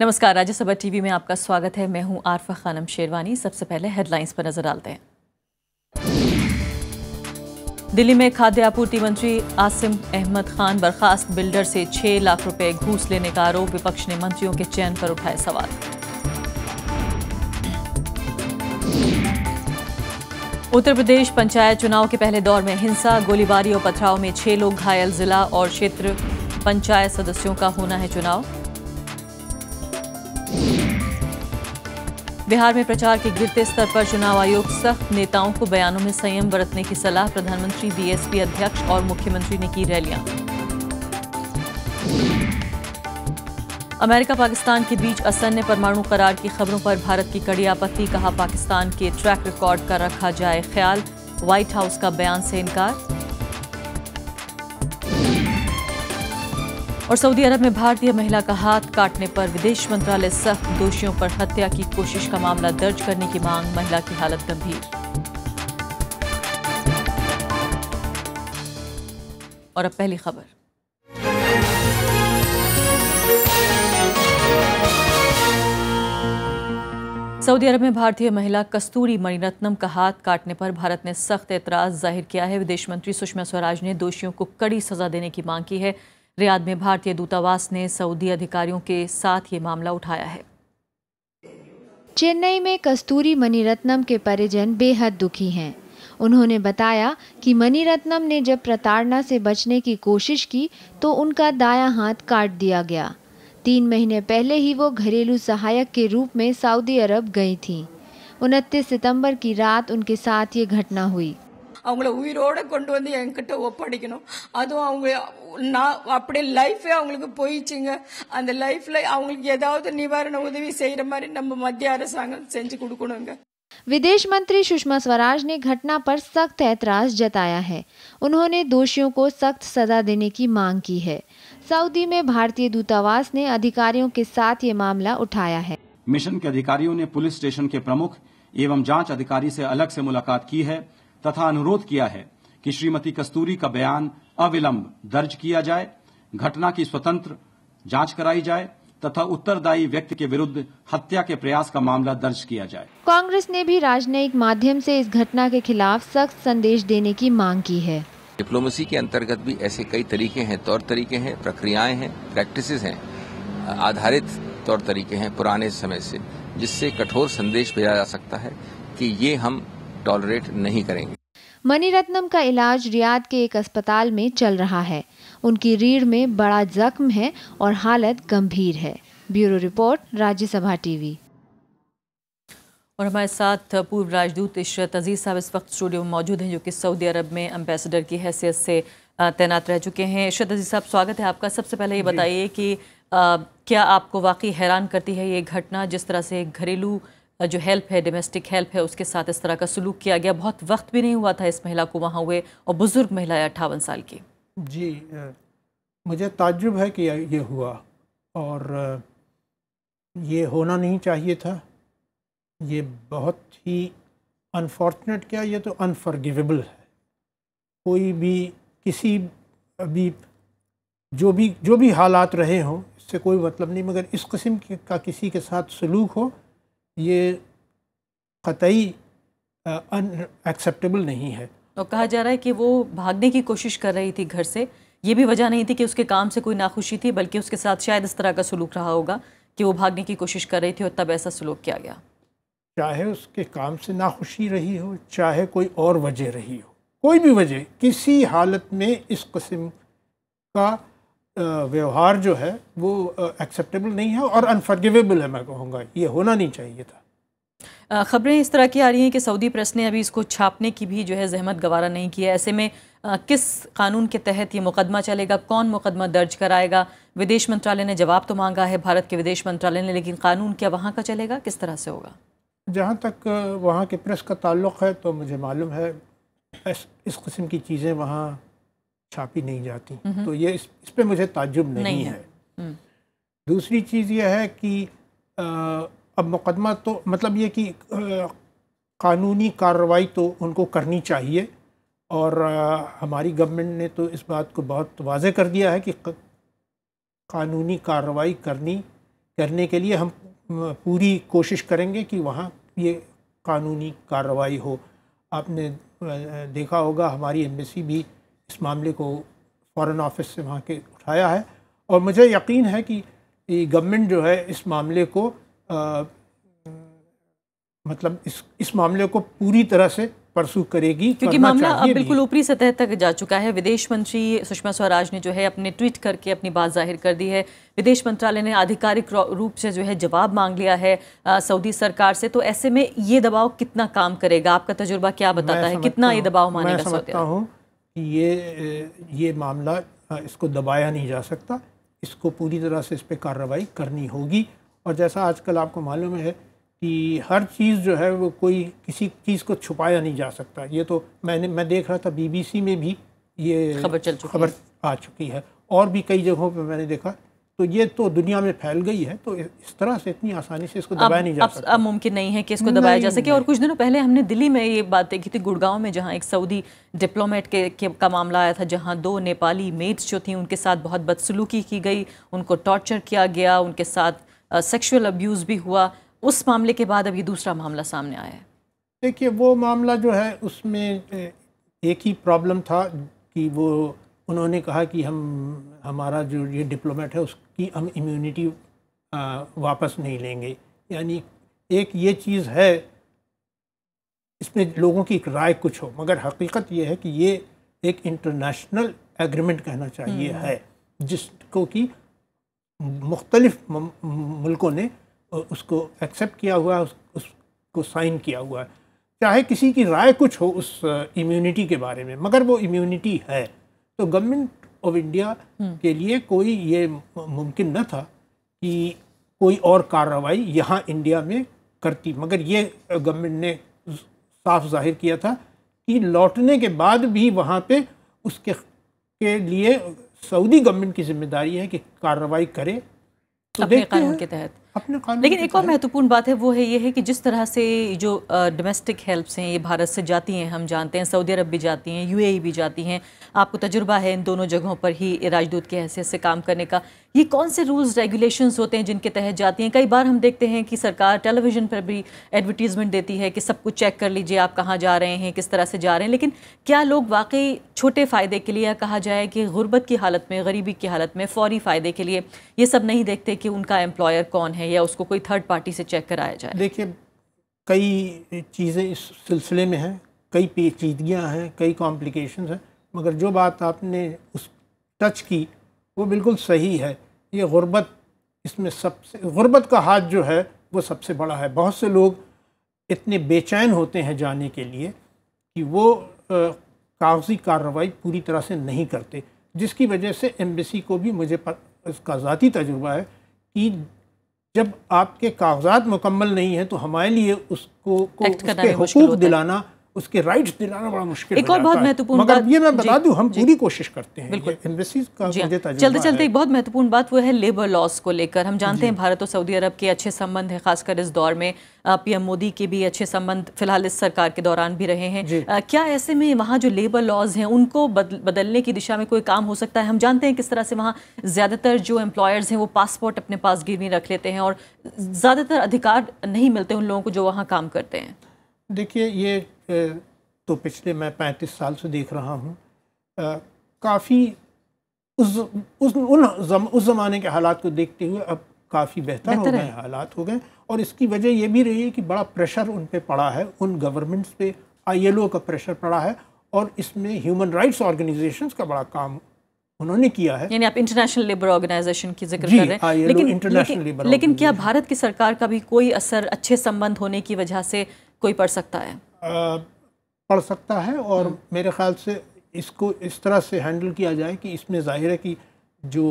नमस्कार राज्यसभा टीवी में आपका स्वागत है मैं हूं आरफा खानम शेरवानी सबसे पहले हेडलाइंस पर नजर डालते हैं दिल्ली में खाद्य आपूर्ति मंत्री आसिम अहमद खान बर्खास्त बिल्डर से 6 लाख रुपए घूस लेने का आरोप विपक्ष ने मंत्रियों के चयन पर उठाए सवाल उत्तर प्रदेश पंचायत चुनाव के पहले दौर में हिंसा गोलीबारी और पथराव में छह लोग घायल जिला और क्षेत्र पंचायत सदस्यों का होना है चुनाव बिहार में प्रचार के गिरते स्तर पर चुनाव आयोग सख्त नेताओं को बयानों में संयम बरतने की सलाह प्रधानमंत्री बीएसपी अध्यक्ष और मुख्यमंत्री ने की रैलियां अमेरिका पाकिस्तान के बीच असन्य परमाणु करार की खबरों पर भारत की कड़ी आपत्ति कहा पाकिस्तान के ट्रैक रिकॉर्ड का रखा जाए ख्याल व्हाइट हाउस का बयान से इनकार और सऊदी अरब में भारतीय महिला का हाथ काटने पर विदेश मंत्रालय सख्त दोषियों पर हत्या की कोशिश का मामला दर्ज करने की मांग महिला की हालत गंभीर और अब पहली खबर सऊदी अरब में भारतीय महिला कस्तूरी मणिरत्नम का हाथ काटने पर भारत ने सख्त एतराज जाहिर किया है विदेश मंत्री सुषमा स्वराज ने दोषियों को कड़ी सजा देने की मांग की है रियाद में भारतीय दूतावास ने सऊदी अधिकारियों के साथ ये मामला उठाया है चेन्नई में कस्तूरी मणिरत्नम के परिजन बेहद दुखी हैं उन्होंने बताया कि मणिरत्नम ने जब प्रताड़ना से बचने की कोशिश की तो उनका दाया हाथ काट दिया गया तीन महीने पहले ही वो घरेलू सहायक के रूप में सऊदी अरब गई थी उनतीस सितंबर की रात उनके साथ ये घटना हुई अगले உயிரோடு को வந்து என்கிட்ட நான் லைஃபே அவங்களுக்கு போயிடுச்சுங்க அந்த லைஃப்ல அவங்களுக்கு ஏதாவது நிவாரண உதவி செய்யற மாதிரி நம்ம மத்திய அரசாங்கம் செஞ்சு கொடுக்கணுங்க विदेश मंत्री सुषमा स्वराज ने घटना पर सख्त ऐतराज जताया है उन्होंने दोषियों को सख्त सजा देने की मांग की है सऊदी में भारतीय दूतावास ने अधिकारियों के साथ ये मामला उठाया है मिशन के अधिकारियों ने पुलिस स्टेशन के प्रमुख एवं जांच अधिकारी से अलग से मुलाकात की है तथा अनुरोध किया है कि श्रीमती कस्तूरी का बयान अविलंब दर्ज किया जाए घटना की स्वतंत्र जांच कराई जाए तथा उत्तरदायी व्यक्ति के विरुद्ध हत्या के प्रयास का मामला दर्ज किया जाए कांग्रेस ने भी राजनयिक माध्यम से इस घटना के खिलाफ सख्त संदेश देने की मांग की है डिप्लोमेसी के अंतर्गत भी ऐसे कई तरीके हैं तौर तरीके हैं प्रक्रियाएं हैं प्रैक्टिसेस हैं आधारित तौर तरीके हैं पुराने समय से जिससे कठोर संदेश भेजा जा सकता है कि ये हम टॉलरेट नहीं करेंगे मणिरत्नम का इलाज रियाद के एक अस्पताल में चल रहा है उनकी रीढ़ में बड़ा जख्म है और हालत गंभीर है ब्यूरो रिपोर्ट राज्यसभा टीवी और हमारे साथ पूर्व राजदूत इशरत अजीज़ साहब इस वक्त स्टूडियो में मौजूद हैं जो कि सऊदी अरब में एम्बेसडर की हैसियत से तैनात रह चुके हैं इशरत अजीज़ साहब स्वागत है आपका सबसे पहले ये बताइए कि आ, क्या आपको वाकई हैरान करती है ये घटना जिस तरह से घरेलू जो हेल्प है डोमेस्टिक हेल्प है उसके साथ इस तरह का सलूक किया गया बहुत वक्त भी नहीं हुआ था इस महिला को वहाँ हुए और बुज़ुर्ग महिला अट्ठावन साल की जी मुझे ताजुब है कि ये हुआ और ये होना नहीं चाहिए था ये बहुत ही अनफॉर्चुनेट क्या ये तो अनफॉर्गिवेबल है कोई भी किसी अभी जो भी जो भी हालात रहे हों इससे कोई मतलब नहीं मगर इस किस्म का किसी के साथ सलूक हो ये कतई अनएक्सेप्टेबल नहीं है और तो कहा जा रहा है कि वो भागने की कोशिश कर रही थी घर से ये भी वजह नहीं थी कि उसके काम से कोई नाखुशी थी बल्कि उसके साथ शायद इस तरह का सलूक रहा होगा कि वो भागने की कोशिश कर रही थी और तब ऐसा सलूक किया गया चाहे उसके काम से नाखुशी रही हो चाहे कोई और वजह रही हो कोई भी वजह किसी हालत में इस कस्म का व्यवहार जो है वो एक्सेप्टेबल नहीं है और अनफर्गिवेबल है मैं कहूँगा ये होना नहीं चाहिए था ख़बरें इस तरह की आ रही हैं कि सऊदी प्रेस ने अभी इसको छापने की भी जो है जहमत गवारा नहीं किया ऐसे में आ, किस कानून के तहत ये मुकदमा चलेगा कौन मुकदमा दर्ज कराएगा विदेश मंत्रालय ने जवाब तो मांगा है भारत के विदेश मंत्रालय ने लेकिन कानून क्या वहाँ का चलेगा किस तरह से होगा जहाँ तक वहाँ के प्रेस का ताल्लुक़ है तो मुझे मालूम है इस, इस किस्म की चीज़ें वहाँ छापी नहीं जाती हम्म। तो ये इस, इस पर मुझे ताजुब नहीं, नहीं है, हम्म। दूसरी चीज़ यह है कि अब मुकदमा तो मतलब ये कि कानूनी कार्रवाई तो उनको करनी चाहिए और हमारी गवर्नमेंट ने तो इस बात को बहुत वाजह कर दिया है कि कानूनी कार्रवाई करनी करने के लिए हम पूरी कोशिश करेंगे कि वहाँ ये कानूनी कार्रवाई हो आपने देखा होगा हमारी एम्बेसी भी इस मामले को फ़ॉरेन ऑफिस से वहाँ के उठाया है और मुझे यकीन है कि गवर्नमेंट जो है इस मामले को आ, मतलब इस इस मामले को पूरी तरह से परसू करेगी क्योंकि मामला अब बिल्कुल ऊपरी सतह तक जा चुका है विदेश मंत्री सुषमा स्वराज ने जो है अपने ट्वीट करके अपनी बात जाहिर कर दी है विदेश मंत्रालय ने आधिकारिक रूप से जो है जवाब मांग लिया है सऊदी सरकार से तो ऐसे में ये दबाव कितना काम करेगा आपका तजुर्बा क्या बताता है कितना ये दबाव मानेगा कि ये ये मामला इसको दबाया नहीं जा सकता इसको पूरी तरह से इस पर कार्रवाई करनी होगी और जैसा आजकल आपको मालूम है कि हर चीज़ जो है वो कोई किसी चीज़ को छुपाया नहीं जा सकता ये तो मैंने मैं देख रहा था बीबीसी में भी ये खबर चल खबर आ चुकी है और भी कई जगहों पर मैंने देखा तो ये तो दुनिया में फैल गई है तो इस तरह से इतनी आसानी से इसको दबाया नहीं जा सकता अब मुमकिन नहीं है कि इसको दबाया जा सके और कुछ दिनों पहले हमने दिल्ली में ये बात देखी थी गुड़गांव में जहां एक सऊदी डिप्लोमेट के, के का मामला आया था जहां दो नेपाली मेट्स जो थी उनके साथ बहुत बदसलूकी की गई उनको टॉर्चर किया गया उनके साथ सेक्शुअल अब्यूज़ भी हुआ उस मामले के बाद अब ये दूसरा मामला सामने आया है देखिए वो मामला जो है उसमें एक ही प्रॉब्लम था कि वो उन्होंने कहा कि हम हमारा जो ये डिप्लोमेट है उसकी हम इम्यूनिटी वापस नहीं लेंगे यानी एक ये चीज़ है इसमें लोगों की एक राय कुछ हो मगर हकीकत ये है कि ये एक इंटरनेशनल एग्रीमेंट कहना चाहिए हम्म। है जिसको कि मुख्तलिफ मुल्कों ने उसको एक्सेप्ट किया हुआ है उस, उसको साइन किया हुआ है चाहे किसी की राय कुछ हो उस इम्यूनिटी के बारे में मगर वो इम्यूनिटी है तो गवर्नमेंट ऑफ इंडिया के लिए कोई ये मुमकिन न था कि कोई और कार्रवाई यहाँ इंडिया में करती मगर ये गवर्नमेंट ने साफ जाहिर किया था कि लौटने के बाद भी वहाँ पे उसके के लिए सऊदी गवर्नमेंट की जिम्मेदारी है कि कार्रवाई करे तो देखते हैं के तहत लेकिन एक और महत्वपूर्ण बात है वो है ये है कि जिस तरह से जो डोमेस्टिक हेल्प्स हैं ये भारत से जाती हैं हम जानते हैं सऊदी अरब भी जाती हैं यूएई भी जाती हैं आपको तजुर्बा है इन दोनों जगहों पर ही राजदूत की हैसियत से काम करने का ये कौन से रूल्स रेगुलेशंस होते हैं जिनके तहत जाती हैं कई बार हम देखते हैं कि सरकार टेलीविज़न पर भी एडवर्टीज़मेंट देती है कि सब कुछ चेक कर लीजिए आप कहाँ जा रहे हैं किस तरह से जा रहे हैं लेकिन क्या लोग वाकई छोटे फ़ायदे के लिए या कहा जाए कि गुर्बत की हालत में गरीबी की हालत में फ़ौरी फ़ायदे के लिए ये सब नहीं देखते कि उनका एम्प्लॉयर कौन है या उसको कोई थर्ड पार्टी से चेक कराया जाए देखिए कई चीज़ें इस सिलसिले में हैं कई पेचीदगियाँ हैं कई कॉम्प्लिकेशन हैं मगर जो बात आपने उस टच की वो बिल्कुल सही है ये गुर्बत इसमें सबसे गुर्बत का हाथ जो है वो सबसे बड़ा है बहुत से लोग इतने बेचैन होते हैं जाने के लिए कि वो कागजी कार्रवाई पूरी तरह से नहीं करते जिसकी वजह से एम्बेसी को भी मुझे पर, इसका ज़ाती तजुर्बा है कि जब आपके कागजात मुकम्मल नहीं हैं तो हमारे लिए उसको को उसके हकूक दिलाना उसके राइट्स दिलाना बड़ा मुश्किल एक और बहुत महत्वपूर्ण बात ये मैं बता दूं हम पूरी कोशिश करते हैं बिल्कुल का चलते चलते एक बहुत महत्वपूर्ण बात वो है लेबर लॉस को लेकर हम जानते हैं भारत और सऊदी अरब के अच्छे संबंध है खासकर इस दौर में पीएम मोदी के भी अच्छे संबंध फिलहाल इस सरकार के दौरान भी रहे हैं आ, क्या ऐसे में वहाँ जो लेबर लॉज हैं उनको बदलने की दिशा में कोई काम हो सकता है हम जानते हैं किस तरह से वहाँ ज़्यादातर जो एम्प्लॉयर्स हैं वो पासपोर्ट अपने पास गिरवी रख लेते हैं और ज़्यादातर अधिकार नहीं मिलते उन लोगों को जो वहाँ काम करते हैं देखिए ये तो पिछले मैं पैंतीस साल से देख रहा हूँ काफ़ी उस उस उन जम, उस ज़माने के हालात को देखते हुए अब काफ़ी बेहतर हो गए हालात हो गए और इसकी वजह ये भी रही है कि बड़ा प्रेशर उन पर पड़ा है उन गवर्नमेंट्स पे आईएलओ का प्रेशर पड़ा है और इसमें ह्यूमन राइट्स ऑर्गेनाइजेशंस का बड़ा काम उन्होंने किया है यानी आप इंटरनेशनल लेबर ऑर्गेनाइजेशन की जिक्र कर रहे हैं हाँ, लेकिन इंटरनेशनल लेकिन, लेकिन क्या भारत की सरकार का भी कोई असर अच्छे संबंध होने की वजह से कोई पड़ सकता है पड़ सकता है और हम्म। मेरे ख्याल से इसको इस तरह से हैंडल किया जाए कि इसमें जाहिर है कि जो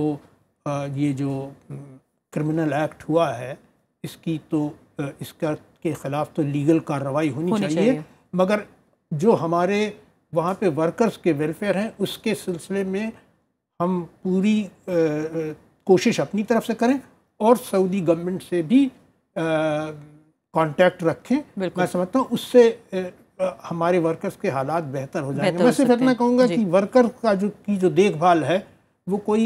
ये जो क्रिमिनल हम्म, एक्ट हुआ है इसकी तो इसका के ख़िलाफ़ तो लीगल कार्रवाई होनी, होनी चाहिए, चाहिए मगर जो हमारे वहाँ पे वर्कर्स के वेलफेयर हैं उसके सिलसिले में हम पूरी कोशिश अपनी तरफ से करें और सऊदी गवर्नमेंट से भी कांटेक्ट रखें मैं समझता हूँ उससे हमारे वर्कर्स के हालात बेहतर हो जाएंगे मैं सिर्फ इतना कहूँगा कि वर्कर का जो की जो देखभाल है वो कोई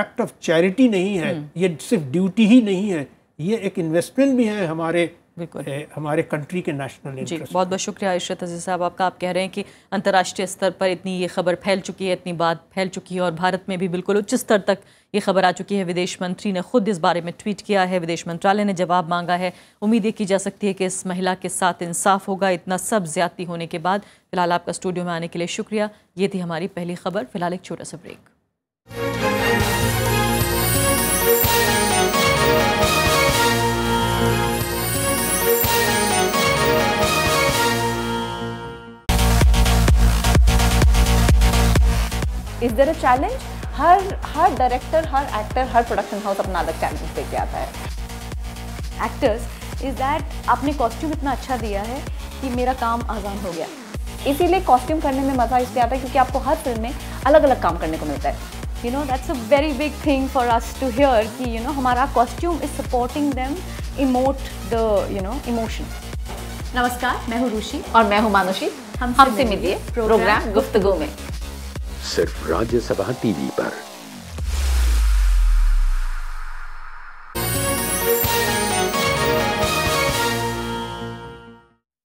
एक्ट ऑफ चैरिटी नहीं है हम्म। ये सिर्फ ड्यूटी ही नहीं है ये एक इन्वेस्टमेंट भी है हमारे बिल्कुल हमारे कंट्री के नेशनल जी बहुत बहुत शुक्रिया इशरत अजीज साहब आपका आप कह रहे हैं कि अंतर्राष्ट्रीय स्तर पर इतनी ये खबर फैल चुकी है इतनी बात फैल चुकी है और भारत में भी बिल्कुल उच्च स्तर तक ये खबर आ चुकी है विदेश मंत्री ने खुद इस बारे में ट्वीट किया है विदेश मंत्रालय ने जवाब मांगा है उम्मीद ये की जा सकती है कि इस महिला के साथ इंसाफ होगा इतना सब ज्यादा होने के बाद फिलहाल आपका स्टूडियो में आने के लिए शुक्रिया ये थी हमारी पहली खबर फिलहाल एक छोटा सा break is there a challenge हर हर डायरेक्टर हर एक्टर हर प्रोडक्शन हाउस अपना अलग चैलेंज लेके आता है एक्टर्स इज दैट आपने कॉस्ट्यूम इतना अच्छा दिया है कि मेरा काम आसान हो गया इसीलिए कॉस्ट्यूम करने में मज़ा इसलिए आता है क्योंकि आपको हर फिल्म में अलग अलग काम करने को मिलता है you know that's a very big thing for us to hear कि यू नो हमारा costume is supporting them emote the you know emotion नमस्कार मैं हूँ रूशी और मैं हूँ मानुषी हम हमसे मिलिए प्रोग्राम गुफ्तगु में सिर्फ राज्यसभा टीवी पर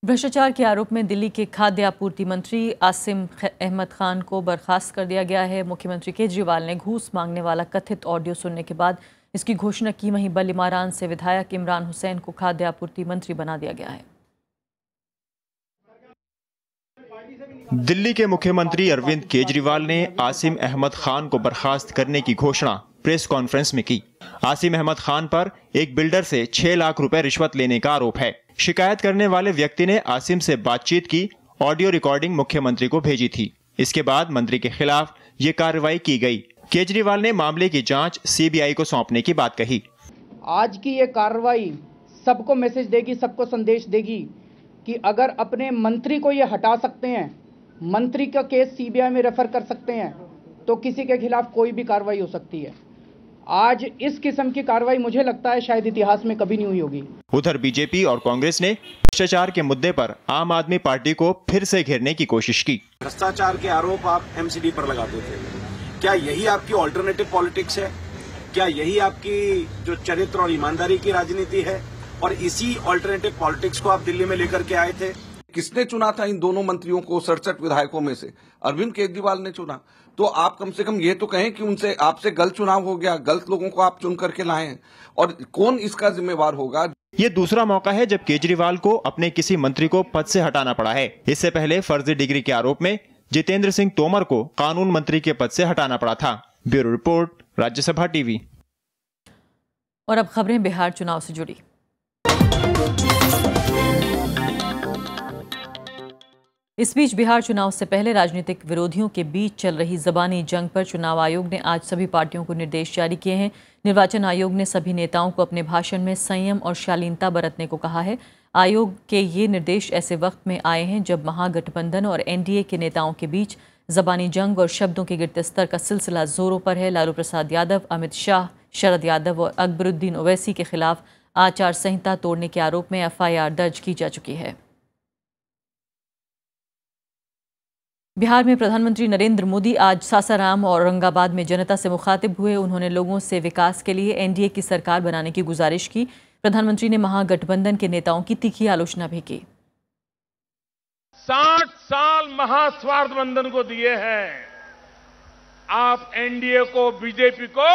भ्रष्टाचार के आरोप में दिल्ली के खाद्य आपूर्ति मंत्री आसिम अहमद खान को बर्खास्त कर दिया गया है मुख्यमंत्री केजरीवाल ने घूस मांगने वाला कथित ऑडियो सुनने के बाद इसकी घोषणा की वहीं बलिमारान से विधायक इमरान हुसैन को खाद्य आपूर्ति मंत्री बना दिया गया है दिल्ली के मुख्यमंत्री अरविंद केजरीवाल ने आसिम अहमद खान को बर्खास्त करने की घोषणा प्रेस कॉन्फ्रेंस में की आसिम अहमद खान पर एक बिल्डर से छह लाख रुपए रिश्वत लेने का आरोप है शिकायत करने वाले व्यक्ति ने आसिम से बातचीत की ऑडियो रिकॉर्डिंग मुख्यमंत्री को भेजी थी इसके बाद मंत्री के खिलाफ ये कार्रवाई की गई केजरीवाल ने मामले की जांच सीबीआई को सौंपने की बात कही आज की ये कार्रवाई सबको मैसेज देगी सबको संदेश देगी कि अगर अपने मंत्री को ये हटा सकते हैं मंत्री का केस सीबीआई में रेफर कर सकते हैं तो किसी के खिलाफ कोई भी कार्रवाई हो सकती है आज इस किस्म की कार्रवाई मुझे लगता है शायद इतिहास में कभी नहीं हुई होगी उधर बीजेपी और कांग्रेस ने भ्रष्टाचार के मुद्दे पर आम आदमी पार्टी को फिर से घेरने की कोशिश की भ्रष्टाचार के आरोप आप एमसीडी पर लगाते थे क्या यही आपकी ऑल्टरनेटिव पॉलिटिक्स है क्या यही आपकी जो चरित्र और ईमानदारी की राजनीति है और इसी ऑल्टरनेटिव पॉलिटिक्स को आप दिल्ली में लेकर के आए थे किसने चुना था इन दोनों मंत्रियों को सड़सठ विधायकों में से अरविंद केजरीवाल ने चुना तो आप कम से कम ये तो कहें कि उनसे आपसे गलत चुनाव हो गया गलत लोगों को आप चुन करके लाए और कौन इसका जिम्मेवार होगा ये दूसरा मौका है जब केजरीवाल को अपने किसी मंत्री को पद से हटाना पड़ा है इससे पहले फर्जी डिग्री के आरोप में जितेंद्र सिंह तोमर को कानून मंत्री के पद से हटाना पड़ा था ब्यूरो रिपोर्ट राज्यसभा टीवी और अब खबरें बिहार चुनाव से जुड़ी इस बीच बिहार चुनाव से पहले राजनीतिक विरोधियों के बीच चल रही जबानी जंग पर चुनाव आयोग ने आज सभी पार्टियों को निर्देश जारी किए हैं निर्वाचन आयोग ने सभी नेताओं को अपने भाषण में संयम और शालीनता बरतने को कहा है आयोग के ये निर्देश ऐसे वक्त में आए हैं जब महागठबंधन और एनडीए के नेताओं के बीच जबानी जंग और शब्दों के गिरते स्तर का सिलसिला जोरों पर है लालू प्रसाद यादव अमित शाह शरद यादव और अकबरुद्दीन ओवैसी के खिलाफ आचार संहिता तोड़ने के आरोप में एफआईआर दर्ज की जा चुकी है बिहार में प्रधानमंत्री नरेंद्र मोदी आज सासाराम और औरंगाबाद में जनता से मुखातिब हुए उन्होंने लोगों से विकास के लिए एनडीए की सरकार बनाने की गुजारिश की प्रधानमंत्री ने महागठबंधन के नेताओं की तीखी आलोचना भी की साठ साल महास्वार्थ बंधन को दिए हैं आप एनडीए को बीजेपी को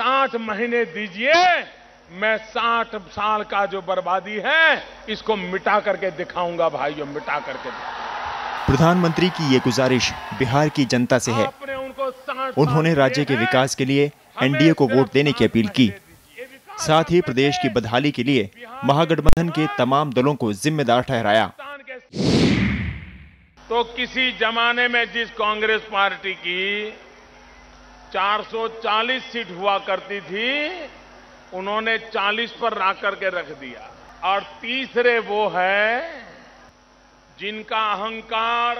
साठ महीने दीजिए मैं साठ साल का जो बर्बादी है इसको मिटा करके दिखाऊंगा भाइयों मिटा करके दिखाऊंगा प्रधानमंत्री की ये गुजारिश बिहार की जनता से है उन्होंने राज्य के विकास के लिए एनडीए को वोट देने की अपील की साथ ही प्रदेश की बदहाली के लिए महागठबंधन के तमाम दलों को जिम्मेदार ठहराया तो किसी जमाने में जिस कांग्रेस पार्टी की 440 सीट हुआ करती थी उन्होंने 40 पर ला करके रख दिया और तीसरे वो है जिनका अहंकार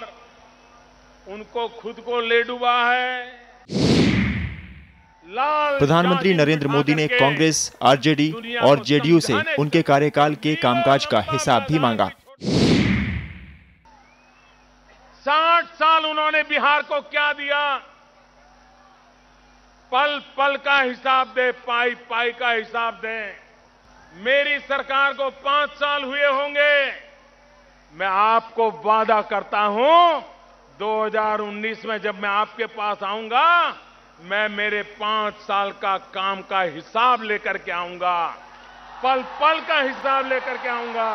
उनको खुद को ले डूबा है प्रधानमंत्री नरेंद्र मोदी ने कांग्रेस आरजेडी और जेडीयू से उनके कार्यकाल के कामकाज का हिसाब भी मांगा साठ साल उन्होंने बिहार को क्या दिया पल पल का हिसाब दे पाई पाई का हिसाब दे मेरी सरकार को पांच साल हुए होंगे मैं आपको वादा करता हूं 2019 में जब मैं आपके पास आऊंगा मैं मेरे पांच साल का काम का हिसाब लेकर के आऊंगा पल पल का हिसाब लेकर के आऊंगा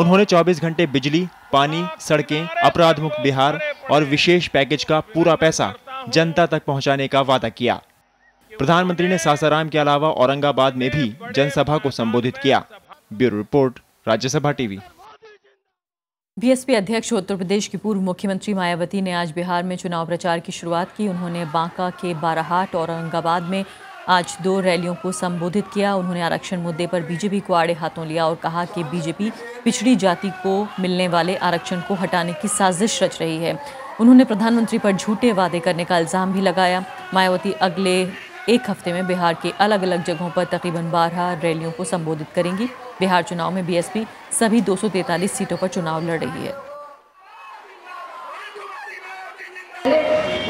उन्होंने 24 घंटे बिजली पानी सड़कें अपराध मुक्त बिहार और विशेष पैकेज का पूरा पैसा जनता तक पहुंचाने का वादा किया प्रधानमंत्री ने सासाराम के अलावा औरंगाबाद में भी जनसभा को संबोधित किया bureau report Rajya Sabha TV BSP अध्यक्ष उत्तर प्रदेश की पूर्व मुख्यमंत्री मायावती ने आज बिहार में चुनाव प्रचार की शुरुआत की उन्होंने बांका के बाराहाट और औरंगाबाद में आज दो रैलियों को संबोधित किया उन्होंने आरक्षण मुद्दे पर बीजेपी को आड़े हाथों लिया और कहा कि बीजेपी पिछड़ी जाति को मिलने वाले आरक्षण को हटाने की साजिश रच रही है उन्होंने प्रधानमंत्री पर झूठे वादे करने का इल्ज़ाम भी लगाया मायावती अगले एक हफ्ते में बिहार के अलग अलग जगहों पर तकरीबन बारह रैलियों को संबोधित करेंगी बिहार चुनाव में बीएसपी सभी दो सीटों पर चुनाव लड़ रही है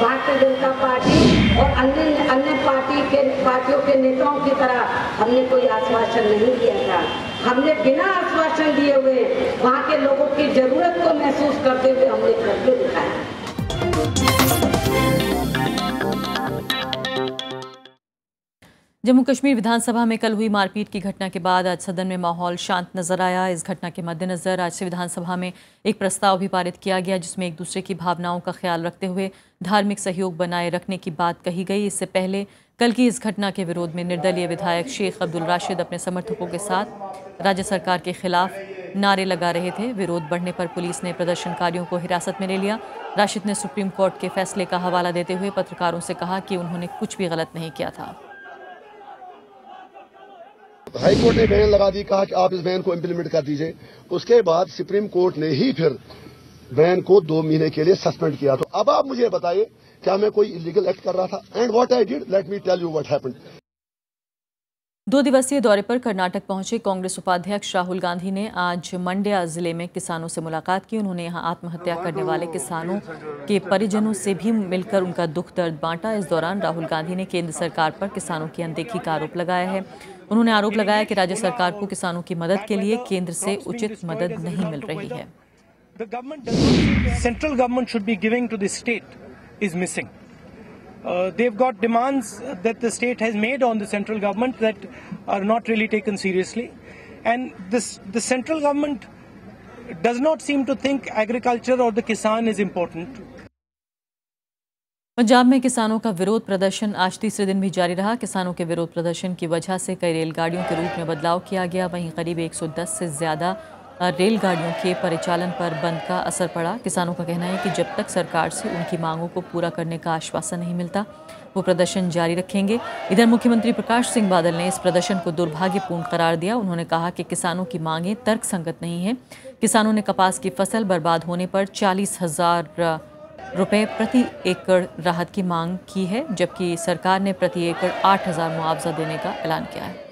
भारतीय जनता पार्टी और अन्य अन्य पार्टी के पार्टियों के नेताओं की तरह हमने कोई आश्वासन नहीं दिया था हमने बिना आश्वासन दिए हुए वहाँ के लोगों की जरूरत को महसूस करते हुए हमने करके दिखाया जम्मू कश्मीर विधानसभा में कल हुई मारपीट की घटना के बाद आज सदन में माहौल शांत नजर आया इस घटना के मद्देनज़र आज से विधानसभा में एक प्रस्ताव भी पारित किया गया जिसमें एक दूसरे की भावनाओं का ख्याल रखते हुए धार्मिक सहयोग बनाए रखने की बात कही गई इससे पहले कल की इस घटना के विरोध में निर्दलीय विधायक शेख अब्दुल राशिद अपने समर्थकों के साथ राज्य सरकार के खिलाफ नारे लगा रहे थे विरोध बढ़ने पर पुलिस ने प्रदर्शनकारियों को हिरासत में ले लिया राशिद ने सुप्रीम कोर्ट के फैसले का हवाला देते हुए पत्रकारों से कहा कि उन्होंने कुछ भी गलत नहीं किया था हाईकोर्ट ने बैन लगा दी कहा कि आप इस बैन को इम्प्लीमेंट कर दीजिए उसके बाद सुप्रीम कोर्ट ने ही फिर बैन को दो महीने के लिए सस्पेंड किया तो अब आप मुझे बताइए क्या मैं कोई इलीगल एक्ट कर रहा था and what I did let me tell you what happen दो दिवसीय दौरे पर कर्नाटक पहुंचे कांग्रेस उपाध्यक्ष राहुल गांधी ने आज मंड्या जिले में किसानों से मुलाकात की उन्होंने यहां आत्महत्या करने वाले किसानों के परिजनों से भी मिलकर उनका दुख दर्द बांटा इस दौरान राहुल गांधी ने केंद्र सरकार पर किसानों की अनदेखी का आरोप लगाया है उन्होंने आरोप लगाया कि राज्य सरकार को किसानों की मदद के लिए केंद्र से उचित मदद नहीं मिल रही है central government should be giving to state is missing uh, they've got demands that the state has made on the central government that are not really taken seriously. And this, the central government does not seem to think agriculture or the kisan is important. Punjab में किसानों का विरोध प्रदर्शन आज तीसरे दिन भी जारी रहा किसानों के विरोध प्रदर्शन की वजह से कई रेलगाड़ियों के रूट में बदलाव किया गया वहीं करीब 110 से ज़्यादा रेलगाड़ियों के परिचालन पर बंद का असर पड़ा किसानों का कहना है कि जब तक सरकार से उनकी मांगों को पूरा करने का आश्वासन नहीं मिलता वो प्रदर्शन जारी रखेंगे इधर मुख्यमंत्री प्रकाश सिंह बादल ने इस प्रदर्शन को दुर्भाग्यपूर्ण करार दिया उन्होंने कहा कि किसानों की मांगें तर्क संगत नहीं है किसानों ने कपास की फसल बर्बाद होने पर चालीस हज़ार रुपये प्रति एकड़ राहत की मांग की है जबकि सरकार ने प्रति एकड़ आठ हज़ार मुआवजा देने का ऐलान किया है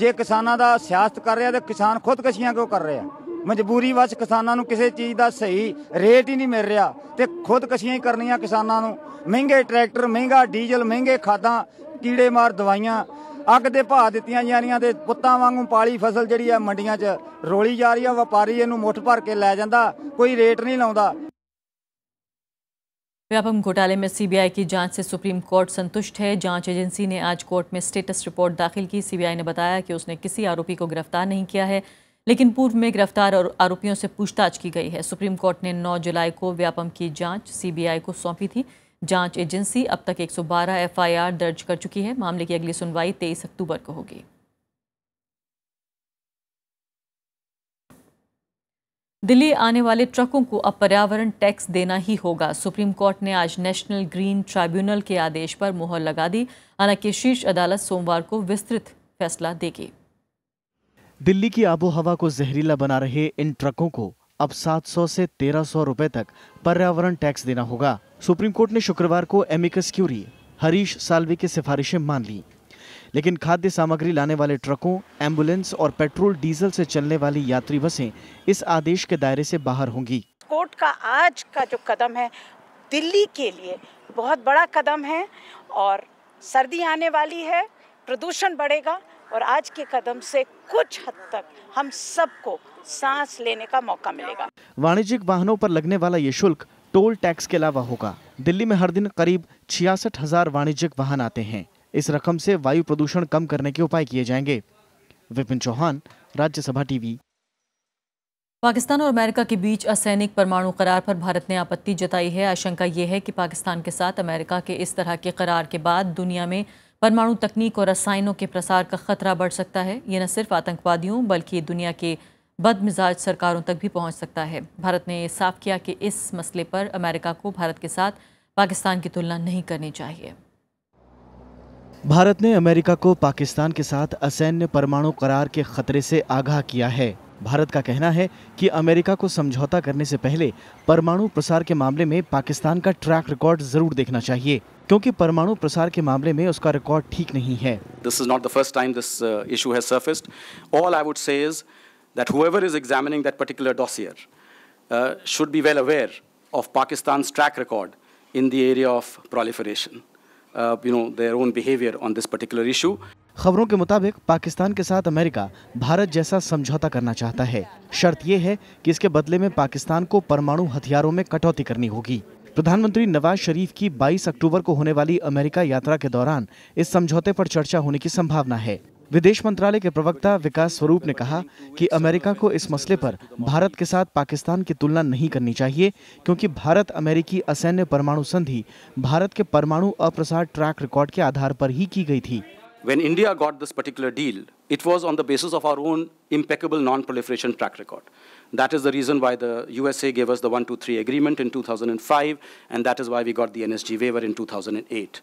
ਜੇ ਕਿਸਾਨਾਂ ਦਾ ਸਿਆਸਤ ਕਰ ਰਿਹਾ ਤੇ ਕਿਸਾਨ ਖੁਦਕਸ਼ੀਆਂ ਕਿਉਂ ਕਰ ਰਿਹਾ ਮਜਬੂਰੀ ਵਾਸਤੇ ਕਿਸਾਨਾਂ ਨੂੰ ਕਿਸੇ ਚੀਜ਼ ਦਾ ਸਹੀ ਰੇਟ ਹੀ ਨਹੀਂ ਮਿਲ ਰਿਹਾ ਤੇ ਖੁਦਕਸ਼ੀਆਂ ਹੀ ਕਰਨੀਆਂ ਕਿਸਾਨਾਂ ਨੂੰ ਮਹਿੰਗੇ ਟਰੈਕਟਰ ਮਹਿੰਗਾ ਡੀਜ਼ਲ ਮਹਿੰਗੇ ਖਾਦਾਂ ਕੀੜੇ ਮਾਰ ਦਵਾਈਆਂ ਅੱਗ ਦੇ ਭਾਅ ਦਿੱਤੀਆਂ ਜਾਂਦੀਆਂ ਤੇ ਪੁੱਤਾਂ ਵਾਂਗੂ ਪਾਲੀ ਫਸਲ ਜਿਹੜੀ ਆ ਮੰਡੀਆਂ 'ਚ ਰੋਲੀ ਜਾ ਰਹੀ ਆ ਵਪਾਰੀ ਇਹਨੂੰ ਮੁੱਠ ਭਰ ਕੇ ਲੈ ਜਾਂਦਾ ਕੋਈ ਰੇਟ ਨਹੀਂ ਲਾਉਂਦਾ व्यापम घोटाले में सीबीआई की जांच से सुप्रीम कोर्ट संतुष्ट है जांच एजेंसी ने आज कोर्ट में स्टेटस रिपोर्ट दाखिल की सीबीआई ने बताया कि उसने किसी आरोपी को गिरफ्तार नहीं किया है लेकिन पूर्व में गिरफ्तार और आरोपियों से पूछताछ की गई है सुप्रीम कोर्ट ने 9 जुलाई को व्यापम की जांच सीबीआई को सौंपी थी जांच एजेंसी अब तक एक सौ दर्ज कर चुकी है मामले की अगली सुनवाई तेईस अक्टूबर को होगी दिल्ली आने वाले ट्रकों को अब पर्यावरण टैक्स देना ही होगा सुप्रीम कोर्ट ने आज नेशनल ग्रीन ट्राइब्यूनल के आदेश पर मोहर लगा दी हालांकि शीर्ष अदालत सोमवार को विस्तृत फैसला देगी दिल्ली की आबोहवा को जहरीला बना रहे इन ट्रकों को अब 700 से 1300 रुपए तक पर्यावरण टैक्स देना होगा सुप्रीम कोर्ट ने शुक्रवार को एमिकस क्यूरी हरीश साल्वी की सिफारिशें मान ली लेकिन खाद्य सामग्री लाने वाले ट्रकों एम्बुलेंस और पेट्रोल डीजल से चलने वाली यात्री बसें इस आदेश के दायरे से बाहर होंगी कोर्ट का आज का जो कदम है दिल्ली के लिए बहुत बड़ा कदम है और सर्दी आने वाली है प्रदूषण बढ़ेगा और आज के कदम से कुछ हद तक हम सबको सांस लेने का मौका मिलेगा वाणिज्यिक वाहनों पर लगने वाला ये शुल्क टोल टैक्स के अलावा होगा दिल्ली में हर दिन करीब छियासठ हजार वाणिज्यिक वाहन आते हैं इस रकम से वायु प्रदूषण कम करने के उपाय किए जाएंगे विपिन चौहान राज्यसभा टीवी पाकिस्तान और अमेरिका के बीच असैनिक परमाणु करार पर भारत ने आपत्ति जताई है आशंका ये है कि पाकिस्तान के साथ अमेरिका के इस तरह के करार के बाद दुनिया में परमाणु तकनीक और रसायनों के प्रसार का खतरा बढ़ सकता है ये न सिर्फ आतंकवादियों बल्कि दुनिया के बदमिजाज सरकारों तक भी पहुंच सकता है भारत ने साफ किया कि इस मसले पर अमेरिका को भारत के साथ पाकिस्तान की तुलना नहीं करनी चाहिए भारत ने अमेरिका को पाकिस्तान के साथ असैन्य परमाणु करार के खतरे से आगाह किया है भारत का कहना है कि अमेरिका को समझौता करने से पहले परमाणु प्रसार के मामले में पाकिस्तान का ट्रैक रिकॉर्ड जरूर देखना चाहिए क्योंकि परमाणु प्रसार के मामले में उसका रिकॉर्ड ठीक नहीं है this is not the first time this issue has surfaced all I would say is that whoever is examining that particular dossier should be well aware of Pakistan track record in the area of proliferation you know their own behaviour on this particular issue खबरों के मुताबिक पाकिस्तान के साथ America Bharat जैसा समझौता करना चाहता है शर्त यह है कि इसके बदले में पाकिस्तान को परमाणु हथियारों में कटौती करनी होगी प्रधानमंत्री नवाज शरीफ की 22 अक्टूबर को होने वाली अमेरिका यात्रा के दौरान इस समझौते पर चर्चा होने की संभावना है विदेश मंत्रालय के प्रवक्ता विकास स्वरूप ने कहा कि अमेरिका को इस मसले पर भारत के साथ पाकिस्तान की तुलना नहीं करनी चाहिए क्योंकि भारत अमेरिकी असैन्य परमाणु संधि भारत के परमाणु अप्रसार ट्रैक रिकॉर्ड के आधार पर ही की गई थी When India got this particular deal, it was on the basis of our own impeccable non-proliferation track record. That is the reason why the USA gave us the 123 agreement in 2005, and that is why we got the NSG waiver in 2008.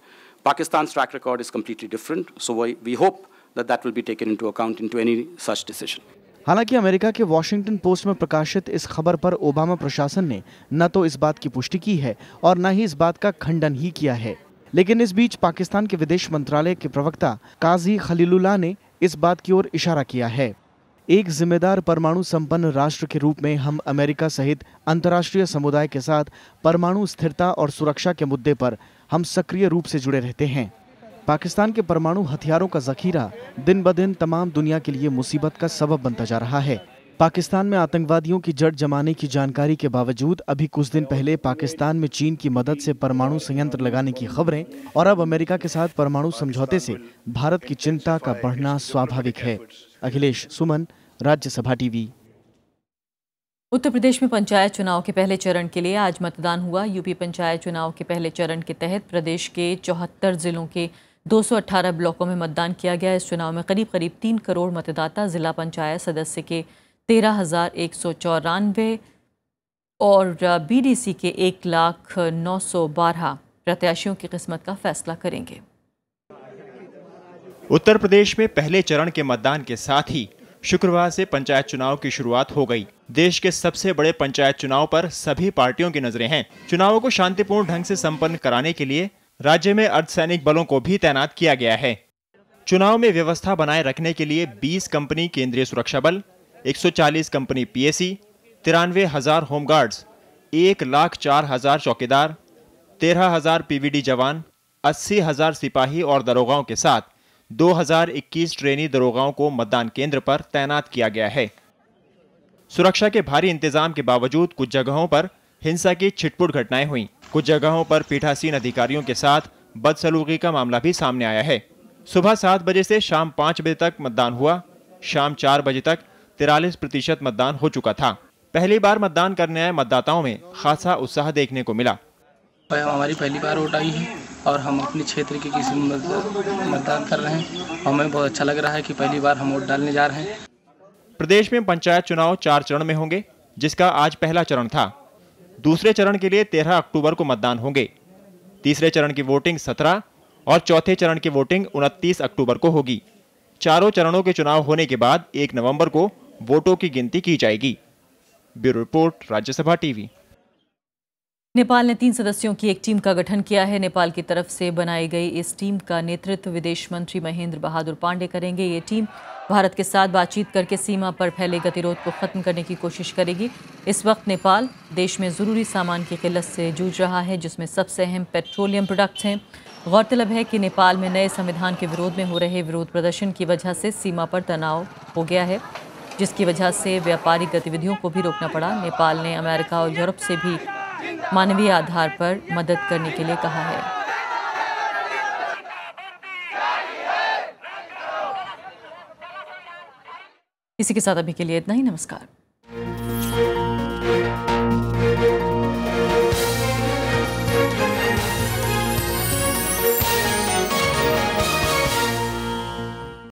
Pakistan's track record is completely different, so we, we hope that that will be taken into account into any such decision. हालांकि America के Washington Post में प्रकाशित इस खबर पर Obama प्रशासन ने न तो इस बात की पुष्टि की है और न ही इस बात का खंडन ही किया है लेकिन इस बीच पाकिस्तान के विदेश मंत्रालय के प्रवक्ता काजी खलीलुल्लाह ने इस बात की ओर इशारा किया है एक जिम्मेदार परमाणु संपन्न राष्ट्र के रूप में हम अमेरिका सहित अंतर्राष्ट्रीय समुदाय के साथ परमाणु स्थिरता और सुरक्षा के मुद्दे पर हम सक्रिय रूप से जुड़े रहते हैं पाकिस्तान के परमाणु हथियारों का जखीरा दिन ब दिन तमाम दुनिया के लिए मुसीबत का सबब बनता जा रहा है पाकिस्तान में आतंकवादियों की जड़ जमाने की जानकारी के बावजूद अभी कुछ दिन पहले पाकिस्तान में चीन की मदद से परमाणु संयंत्र लगाने की खबरें और अब अमेरिका के साथ परमाणु समझौते से भारत की चिंता का बढ़ना स्वाभाविक है अखिलेश सुमन राज्यसभा टीवी उत्तर प्रदेश में पंचायत चुनाव के पहले चरण के लिए आज मतदान हुआ यूपी पंचायत चुनाव के पहले चरण के तहत प्रदेश के चौहत्तर जिलों के 218 ब्लॉकों में मतदान किया गया इस चुनाव में करीब करीब तीन करोड़ मतदाता ज़िला पंचायत सदस्य के तेरह हज़ार एक सौ चौरानवे और बीडीसी के एक लाख नौ सौ बारह प्रत्याशियों की किस्मत का फैसला करेंगे उत्तर प्रदेश में पहले चरण के मतदान के साथ ही शुक्रवार से पंचायत चुनाव की शुरुआत हो गई देश के सबसे बड़े पंचायत चुनाव पर सभी पार्टियों की नजरें हैं चुनावों को शांतिपूर्ण ढंग से संपन्न कराने के लिए राज्य में अर्धसैनिक बलों को भी तैनात किया गया है चुनाव में व्यवस्था बनाए रखने के लिए 20 कंपनी केंद्रीय सुरक्षा बल 140 कंपनी पीएसी तिरानवे हजार होमगार्ड्स एक लाख चार हजार चौकीदार तेरह हजार पीवीडी जवान अस्सी हजार सिपाही और दरोगाओं के साथ 2021 ट्रेनी दरोगाओं को मतदान केंद्र पर तैनात किया गया है सुरक्षा के भारी इंतजाम के बावजूद कुछ जगहों पर हिंसा की छिटपुट घटनाएं हुईं कुछ जगहों पर पीठासीन अधिकारियों के साथ बदसलूकी का मामला भी सामने आया है सुबह सात बजे से शाम पाँच बजे तक मतदान हुआ शाम चार बजे तक तिरालीस प्रतिशत मतदान हो चुका था पहली बार मतदान करने आए मतदाताओं में खासा उत्साह देखने को मिला हमारी पहली बार वोट आई है और हम अपने क्षेत्र के किसी मतदान कर रहे हैं हमें बहुत अच्छा लग रहा है कि पहली बार हम वोट डालने जा रहे हैं प्रदेश में पंचायत चुनाव चार चरण में होंगे जिसका आज पहला चरण था दूसरे चरण के लिए 13 अक्टूबर को मतदान होंगे तीसरे चरण की वोटिंग 17 और चौथे चरण की वोटिंग 29 अक्टूबर को होगी चारों चरणों के चुनाव होने के बाद 1 नवंबर को वोटों की गिनती की जाएगी bureau report Rajya Sabha TV Nepal ने तीन सदस्यों की एक टीम का गठन किया है नेपाल की तरफ से बनाई गई इस टीम का नेतृत्व विदेश मंत्री महेंद्र बहादुर पांडे करेंगे ये टीम भारत के साथ बातचीत करके सीमा पर फैले गतिरोध को ख़त्म करने की कोशिश करेगी इस वक्त नेपाल देश में ज़रूरी सामान की किल्लत से जूझ रहा है जिसमें सबसे अहम पेट्रोलियम प्रोडक्ट्स हैं गौरतलब है कि नेपाल में नए संविधान के विरोध में हो रहे विरोध प्रदर्शन की वजह से सीमा पर तनाव हो गया है जिसकी वजह से व्यापारिक गतिविधियों को भी रोकना पड़ा नेपाल ने अमेरिका और यूरोप से भी मानवीय आधार पर मदद करने के लिए कहा है इसी के साथ अभी के लिए इतना ही नमस्कार